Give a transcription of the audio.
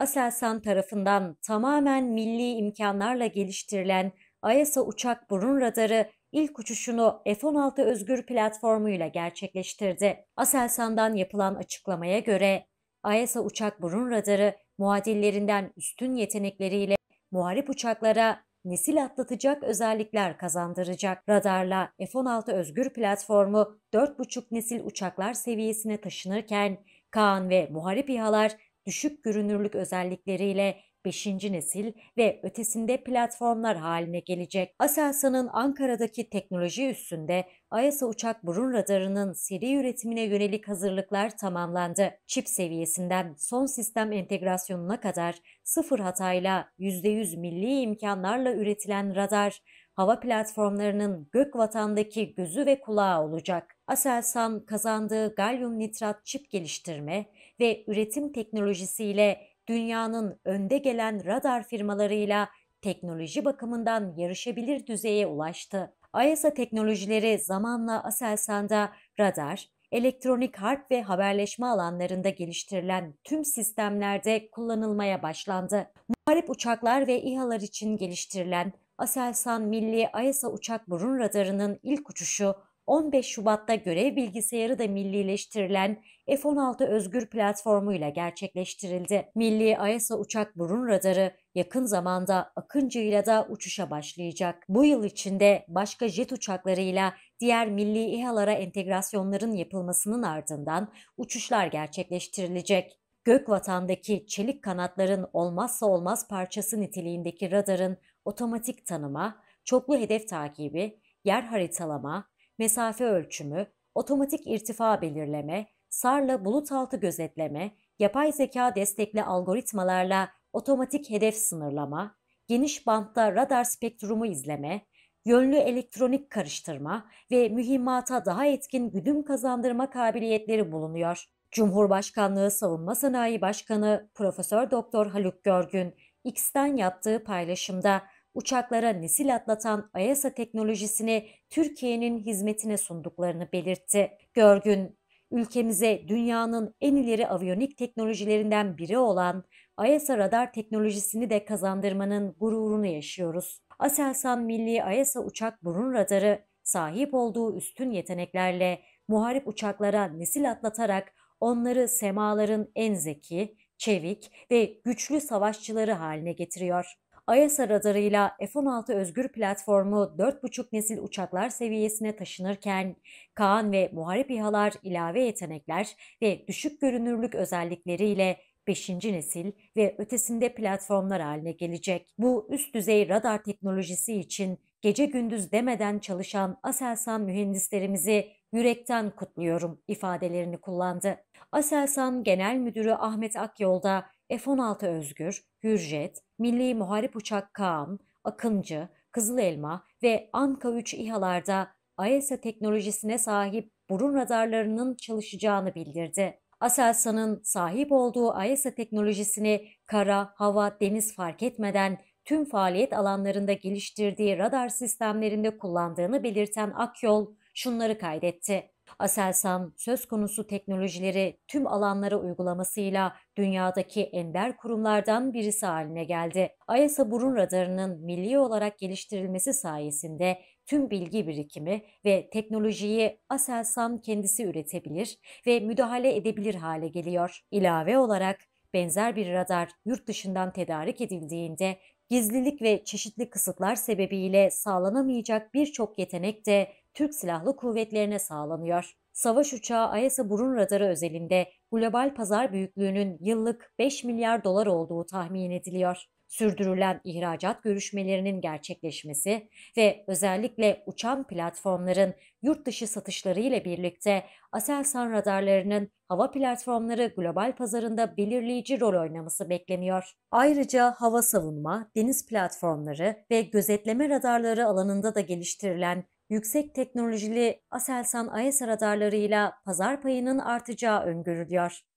Aselsan tarafından tamamen milli imkanlarla geliştirilen Ayasa uçak burun radarı ilk uçuşunu F-16 Özgür platformuyla gerçekleştirdi. Aselsan'dan yapılan açıklamaya göre Ayasa uçak burun radarı muadillerinden üstün yetenekleriyle muharip uçaklara nesil atlatacak özellikler kazandıracak. Radarla F-16 Özgür platformu 4,5 nesil uçaklar seviyesine taşınırken Kaan ve muharip İHA'lar düşük görünürlük özellikleriyle 5. nesil ve ötesinde platformlar haline gelecek. Aselsan'ın Ankara'daki teknoloji üstünde Ayasa uçak burun radarının seri üretimine yönelik hazırlıklar tamamlandı. Çip seviyesinden son sistem entegrasyonuna kadar sıfır hatayla %100 milli imkanlarla üretilen radar, hava platformlarının gök vatandaki gözü ve kulağı olacak. Aselsan kazandığı galyum nitrat çip geliştirme, ve üretim teknolojisiyle dünyanın önde gelen radar firmalarıyla teknoloji bakımından yarışabilir düzeye ulaştı. Ayasa teknolojileri zamanla Aselsan'da radar, elektronik harp ve haberleşme alanlarında geliştirilen tüm sistemlerde kullanılmaya başlandı. Muharip uçaklar ve İHA'lar için geliştirilen Aselsan Milli Ayasa Uçak Burun Radarı'nın ilk uçuşu 15 Şubat'ta görev bilgisayarı da millileştirilen F-16 Özgür platformu ile gerçekleştirildi. Milli AESA uçak burun radarı yakın zamanda Akıncı ile de uçuşa başlayacak. Bu yıl içinde başka jet uçaklarıyla diğer milli İHA'lara entegrasyonların yapılmasının ardından uçuşlar gerçekleştirilecek. Gökvatan'daki çelik kanatların olmazsa olmaz parçası niteliğindeki radarın otomatik tanıma, çoklu hedef takibi, yer haritalama, mesafe ölçümü, otomatik irtifa belirleme, SAR'la bulut altı gözetleme, yapay zeka destekli algoritmalarla otomatik hedef sınırlama, geniş bantta radar spektrumu izleme, yönlü elektronik karıştırma ve mühimmata daha etkin güdüm kazandırma kabiliyetleri bulunuyor. Cumhurbaşkanlığı Savunma Sanayi Başkanı Profesör Doktor Haluk Görgün X'ten yaptığı paylaşımda uçaklara nesil atlatan ayasa e teknolojisini Türkiye'nin hizmetine sunduklarını belirtti. Görgün, ülkemize dünyanın en ileri aviyonik teknolojilerinden biri olan ayasa e radar teknolojisini de kazandırmanın gururunu yaşıyoruz. Aselsan Milli Ayasa e Uçak Burun Radarı sahip olduğu üstün yeteneklerle muharip uçaklara nesil atlatarak onları semaların en zeki, çevik ve güçlü savaşçıları haline getiriyor. AESA radarıyla F-16 Özgür platformu 4,5 nesil uçaklar seviyesine taşınırken Kaan ve muharip İHA'lar ilave yetenekler ve düşük görünürlük özellikleriyle 5. nesil ve ötesinde platformlar haline gelecek. Bu üst düzey radar teknolojisi için gece gündüz demeden çalışan Aselsan mühendislerimizi yürekten kutluyorum ifadelerini kullandı. Aselsan Genel Müdürü Ahmet Akyol'da F-16 Özgür, Hürjet, Milli Muharip Uçak Kaan, Akıncı, Kızıl Elma ve Anka 3 İHA'larda AESA e teknolojisine sahip burun radarlarının çalışacağını bildirdi. Aselsan'ın sahip olduğu AESA e teknolojisini kara, hava, deniz fark etmeden tüm faaliyet alanlarında geliştirdiği radar sistemlerinde kullandığını belirten Akyol şunları kaydetti. Aselsan söz konusu teknolojileri tüm alanlara uygulamasıyla dünyadaki ender kurumlardan birisi haline geldi. AESA burun radarının milli olarak geliştirilmesi sayesinde tüm bilgi birikimi ve teknolojiyi Aselsan kendisi üretebilir ve müdahale edebilir hale geliyor. İlave olarak benzer bir radar yurt dışından tedarik edildiğinde gizlilik ve çeşitli kısıtlar sebebiyle sağlanamayacak birçok yetenek de Türk Silahlı Kuvvetlerine sağlanıyor. Savaş uçağı Ayasa burun radarı özelinde global pazar büyüklüğünün yıllık 5 milyar dolar olduğu tahmin ediliyor. Sürdürülen ihracat görüşmelerinin gerçekleşmesi ve özellikle uçan platformların yurt dışı satışları ile birlikte Aselsan radarlarının hava platformları global pazarında belirleyici rol oynaması bekleniyor. Ayrıca hava savunma, deniz platformları ve gözetleme radarları alanında da geliştirilen yüksek teknolojili Aselsan AES radarlarıyla pazar payının artacağı öngörülüyor.